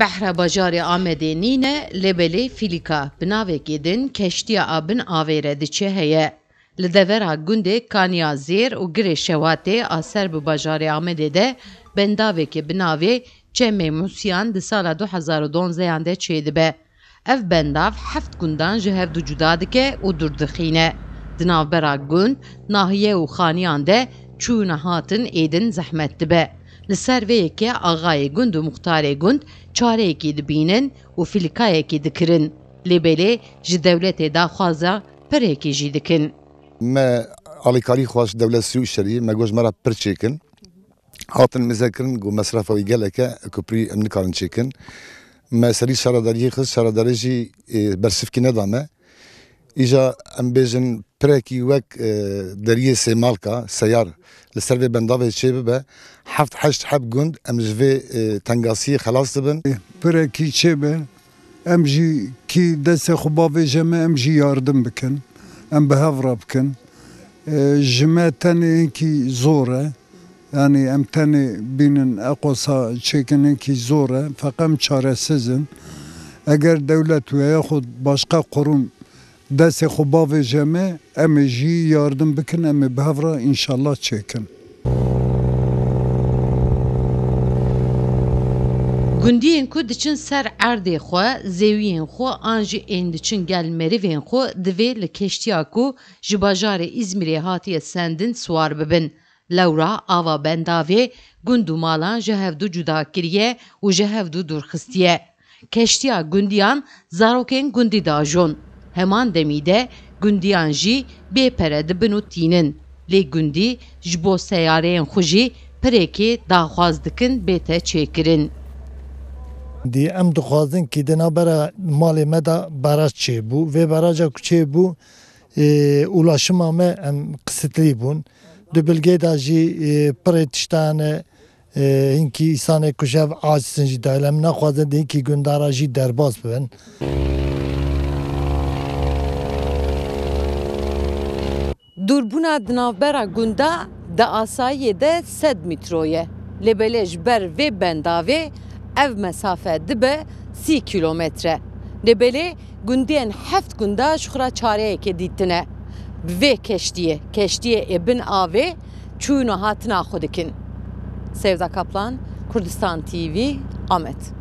Behra Bajarı Amedê nîne lêbelê Filika bi navekê keştiya abin avêre diçe heye. Li devera gundê Kaniya Zêr û girê Şewatê a ser bi bajarê Amedê de bendavekê bi navê Cemê Musyan di sala 2012-yan de Ev bendav heft gundan ji hev du cuda dike û durdixîne. Di navbera gund, nahiye û xaniyan de çûna hatin êdin zehmet dibe. لسر ویکه آغای گند و مختار گند چاره کی دبینن و فلکای کی دکرن لبله جی دولت دا خوازا پره کی جی دکن ما alikari xwaş dewlet Sûriyê me goş mera pir çêkin. Hatin mizekirin got mesrefa wî geleke kuprî em nikarin çêkin. Me serî şaradariyê xis şaradarê jî bersifkî nedame. Ija embêjin pireki wek e, deriyê Sêmalka seyar li ser vê bendavê çê bibe heft heşt heb gund em ji vê e, tengasiyê xelas dibin. Pirekî çê be em jî kî destê xubavê je me em jî yardim bikin em bi hevra bikin. E, ji me tenêkî zor e. Yani em tenê bînin eqosa çêkinekî zor e feqem çaresizin. Eger devlet ve yaxud başka kurum destê e xwe bavê jemê em ê e jî yardim bikin em ê e bi hev re înşallah çêkin. Gundiyên ku diçin ser erdê xwe, zewiyên xwe an jî ên diçin gel merivên xwe divê li keştiya ku ji bajarê İzmirê hatiye sendin swar bibin. Lewra ava bendavê gund û malan ji hevdû cuda kiriye û ji hevdû durxistiye. Keştiya gundiyan zarokên gundî heman demide de gundiyan jî bêpere le gündi jbo Lê gundî preki bo seyareyên xwe jî dikin bête çêkirin. Di em dixwazin ki di nabera malê me da baraj çêbû vê beraja ku çêbû ulaşıma me em kisitlî bûn. Di bilgê da jî pirê tiştane hinkî îsanê ku ji hev acizin jî da em naxwazin dê hinkî gundara jî derbas bibin. Durbuna dinavbera gunda da asayê de sed mîtroye. Li ber ve bendave ev mesafe dibe sî kîlometre. Nebelê gundiyên heft gunda ji xira çareyekê dîtine. Bi vê keştiye, keştiye êbin avê çûyûna hatına xwe Sevda Kaplan, Kurdistan TV, Ahmet.